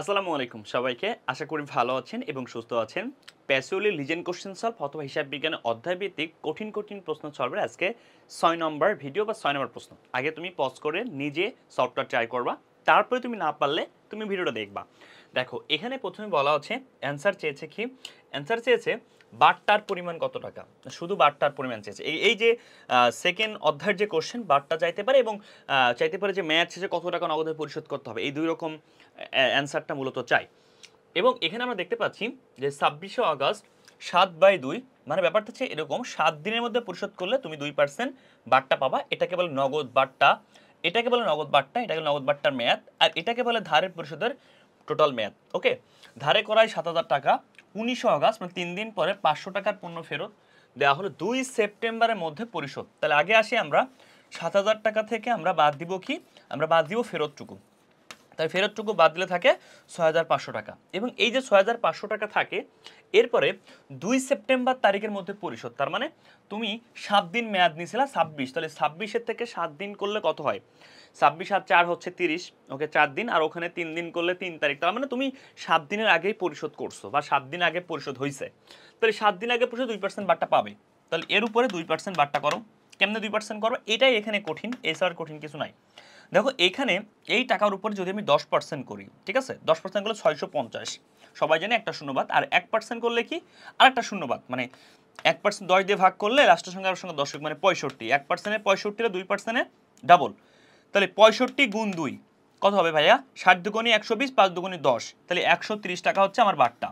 আসসালামু আলাইকুম সবাইকে আশা করি ভালো আছেন এবং সুস্থ আছেন প্যাসিওলি লিজেন কোশ্চেন সলভ অথবা হিসাব বিজ্ঞানের অধ্যায়ভিত্তিক কঠিন কঠিন প্রশ্ন সলভের আজকে ছয় নম্বর ভিডিও বা ছয় নম্বর প্রশ্ন আগে তুমি পজ করে নিজে সফটওয়্যার ট্রাই করবা তারপরে তুমি না পারলে তুমি ভিডিওটা দেখবা দেখো এখানে প্রথমে বলা হচ্ছে অ্যান্সার চেয়েছে কি অ্যান্সার চেয়েছে বাট্টার পরিমাণ কত টাকা শুধু বাট্টার পরিমাণ চেয়েছে এই এই যে সেকেন্ড অধ্যায়ের যে কোশ্চেন বাট্টা চাইতে পারে এবং চাইতে পারে যে ম্যাথ শেষে কত টাকা নগদে পরিশোধ করতে হবে এই দুই রকম অ্যান্সারটা মূলত চাই এবং এখানে আমরা দেখতে পাচ্ছি যে ছাব্বিশে আগস্ট সাত বাই দুই মানে ব্যাপারটা হচ্ছে এরকম সাত দিনের মধ্যে পরিশোধ করলে তুমি দুই পার্সেন্ট বাট্টা পাবা এটাকে বলে নগদ বার্তা এটাকে বলে নগদ বাট্টা এটাকে নগদ বাট্টার মেয়াদ আর এটাকে বলে ধারের পরিশোধের টোটাল মেয়াদ ওকে ধারে করায় সাত হাজার টাকা উনিশে অগাস্ট মানে তিন দিন পরে পাঁচশো টাকার পণ্য ফেরত দেওয়া হলো দুই সেপ্টেম্বরের মধ্যে পরিশোধ তাহলে আগে আসি আমরা সাত হাজার টাকা থেকে আমরা বাদ দিব কি আমরা বাদ দিব ফেরতটুকু তাই ফেরতটুকু বাদ দিলে থাকে ছয় টাকা এবং এই যে ছয় টাকা থাকে এরপরে দুই সেপ্টেম্বর তারিখের মধ্যে পরিশোধ তার মানে তুমি সাত দিন মেয়াদ নিয়েছিলা ছাব্বিশ তাহলে ছাব্বিশের থেকে সাত দিন করলে কত হয় ছাব্বিশ আর চার হচ্ছে তিরিশ ওকে চার দিন আর ওখানে তিন দিন করলে তিন তারিখ তার মানে তুমি সাত দিনের আগেই পরিশোধ করছো বা সাত দিন আগে পরিশোধ হয়েছে তাহলে সাত দিন আগে পরিশোধ দুই পার্সেন্ট বারটা পাবে তাহলে এর উপরে দুই পার্সেন্ট বারটা করো কেমনে দুই পার্সেন্ট করো এটাই এখানে কঠিন এছাড়া কঠিন কিছু নাই দেখো এখানে এই টাকার উপর যদি আমি দশ পার্সেন্ট করি ঠিক আছে দশ পার্সেন্ট করলে ছয়শো পঞ্চাশ সবাই জানে একটা শূন্যবাদ আর এক পার্সেন্ট করলে কি আর একটা শূন্যবাদ মানে এক পার্সেন্ট দশ দিয়ে ভাগ করলে রাষ্ট্র সংখ্যা সঙ্গে দশক মানে পঁয়ষট্টি এক পার্সেন্টে পঁয়ষট্টি দুই পার্সেন্টে ডাবল তাহলে পঁয়ষট্টি গুণ দুই কত হবে ভাইয়া ষাট দুগুণি একশো বিশ পাঁচ দুগুণি দশ তাহলে একশো টাকা হচ্ছে আমার বার্তা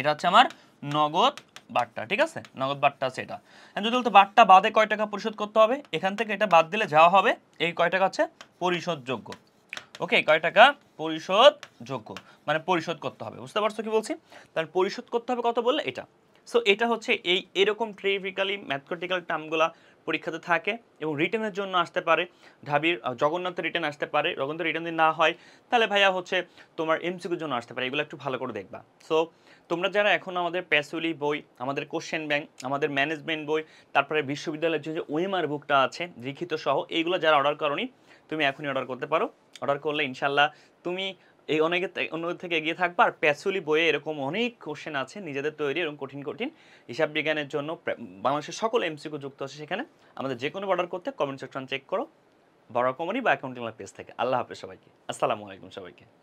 এটা হচ্ছে আমার নগদ বাট্টা ঠিক আছে নগদ বাট্টা আছে এটা যদি বলতো বাট্টা বাদে কয় টাকা পরিশোধ করতে হবে এখান থেকে এটা বাদ দিলে যাওয়া হবে এই কয় টাকা হচ্ছে পরিশোধযোগ্য ওকে কয় টাকা পরিশোধযোগ্য মানে পরিশোধ করতে হবে বুঝতে পারছো কি বলছি তাহলে পরিশোধ করতে হবে কত বললে এটা সো এটা হচ্ছে এই এরকম ট্রিভিক্যালি ম্যাথমেটিক্যাল টার্মগুলা পরীক্ষাতে থাকে এবং রিটার্নের জন্য আসতে পারে ঢাবির জগন্নাথ রিটার্ন আসতে পারে জগন্নাথ রিটার্ন যদি না হয় তাহলে ভাইয়া হচ্ছে তোমার এমসিকের জন্য আসতে পারে এগুলো একটু ভালো করে দেখবা সো তোমরা যারা এখন আমাদের প্যাসুলি বই আমাদের কোশ্চেন ব্যাংক আমাদের ম্যানেজমেন্ট বই তারপরে বিশ্ববিদ্যালয়ের যে ওয়েমার বুকটা আছে লিখিত সহ এইগুলো যারা অর্ডার করনি তুমি এখনই অর্ডার করতে পারো অর্ডার করলে ইনশাল্লাহ তুমি এই অনেকে অন্যদের থেকে এগিয়ে থাকবা আর প্যাচুলি বইয়ে এরকম অনেক কোশ্চেন আছে নিজেদের তৈরি এরকম কঠিন কঠিন হিসাব বিজ্ঞানের জন্য বাংলাদেশের সকল কো যুক্ত আছে সেখানে আমাদের যে কোনো অর্ডার করতে কমেন্ট সেকশন চেক করো বড় কোম্পানি বা অ্যাকাউন্টিং পেজ থেকে আল্লাহ হাফেজ সবাইকে আসসালামু আলাইকুম সবাইকে